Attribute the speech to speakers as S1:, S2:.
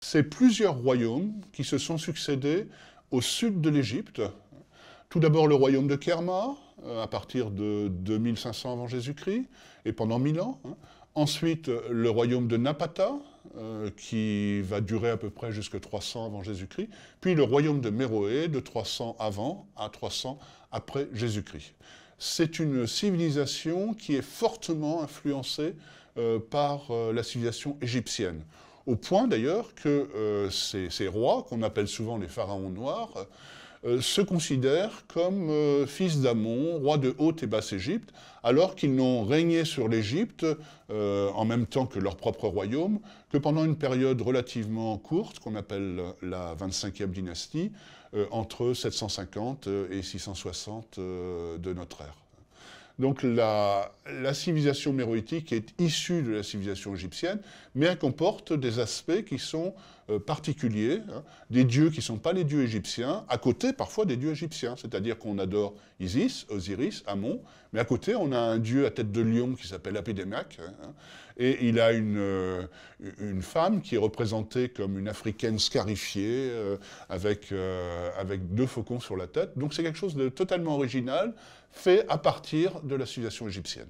S1: C'est plusieurs royaumes qui se sont succédés au sud de l'Égypte. Tout d'abord le royaume de Kerma, euh, à partir de 2500 avant Jésus-Christ, et pendant 1000 ans. Hein. Ensuite, le royaume de Napata, euh, qui va durer à peu près jusqu'à 300 avant Jésus-Christ, puis le royaume de Méroé, de 300 avant à 300 après Jésus-Christ c'est une civilisation qui est fortement influencée euh, par euh, la civilisation égyptienne. Au point d'ailleurs que euh, ces, rois, qu'on appelle souvent les pharaons noirs, euh, se considèrent comme euh, fils d'Amon, roi de Haute et Basse Égypte, alors qu'ils n'ont régné sur l'Égypte, euh, en même temps que leur propre royaume, que pendant une période relativement courte, qu'on appelle la 25e dynastie, entre 750 et 660 de notre ère. Donc la, la, civilisation méroïtique est issue de la civilisation égyptienne, mais elle comporte des aspects qui sont euh, particuliers, hein, des dieux qui ne sont pas les dieux égyptiens, à côté parfois des dieux égyptiens, c'est-à-dire qu'on adore Isis, Osiris, Amon, mais à côté on a un dieu à tête de lion qui s'appelle Apidémiaque, hein, hein. et il a euh, une, femme qui est représentée comme une africaine scarifiée, euh, avec, avec deux faucons sur la tête, donc c'est quelque chose de totalement original, fait à partir de la civilisation égyptienne.